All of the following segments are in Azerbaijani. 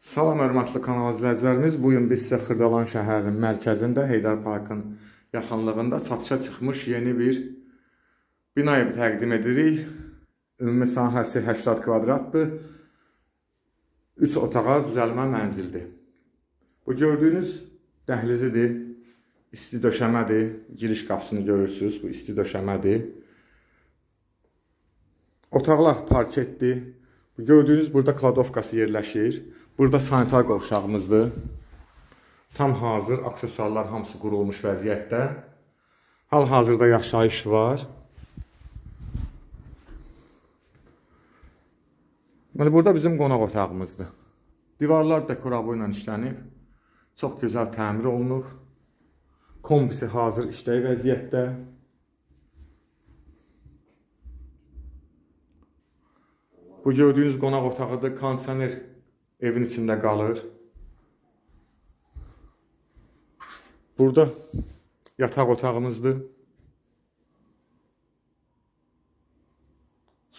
Salam hörmətli kanal izləyicilərimiz. Bu gün biz sizə Xırdalan şəhərinin mərkəzində Heydər Parkın yaxınlığında satışa çıxmış yeni bir bina evi təqdim edirik. Ümumi sahəsi 80 kvadratdır. 3 otağa düzəlmə mənzildir. Bu gördüyünüz dəhlizidir. İsti döşəmədir. Giriş qapısını görürsüz. Bu isti döşəmədir. Otaqlar parketdir. Gördüyünüz burada kladovkası yerləşir. Burada sanitar qovşağımızdır. Tam hazır aksesuarlar hamısı qurulmuş vəziyyətdə. Hal-hazırda yaşayış var. Deməli, burada bizim qonaq otağımızdır. Divarlar dekorabı ilə işlənib. Çox gözəl təmir olunub. Kombisi hazır işləyi vəziyyətdə. Bu gördüyünüz qonaq otağıdır. Kondisioner evin içində qalır. Burada yataq otağımızdır.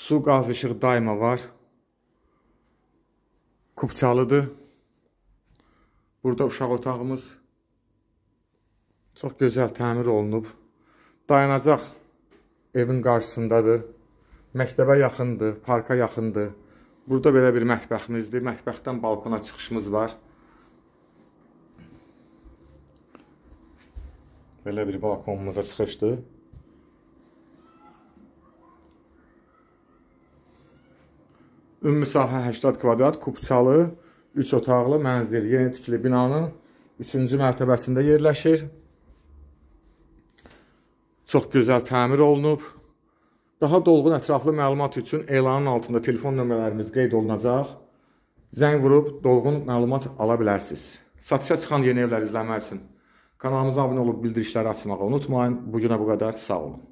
Su, qaz, işıq daima var. Kupçalıdır. Burada uşaq otağımız çox gözəl təmir olunub. Dayanacaq evin qarşısındadır məktəbə yaxındır, parka yaxındır. Burada belə bir mətbəximizdir. Mətbəxdən balkona çıxışımız var. Belə bir balkonumuza çıxışdır. Ümumi sahə 80 kvadrat, kubçalı, 3 otaqlı mənzil, yeni tikili binanın 3-cü mərtəbəsində yerləşir. Çox gözəl təmir olunub. Daha dolğun ətraflı məlumat üçün elanın altında telefon nömrələrimiz qeyd olunacaq. Zəng vurub dolğun məlumat ala bilərsiniz. Satışa çıxan yeni evlər izləmək üçün kanalımıza abunə olub bildirişləri açmağı unutmayın. Bu günə bu qədər. Sağ olun.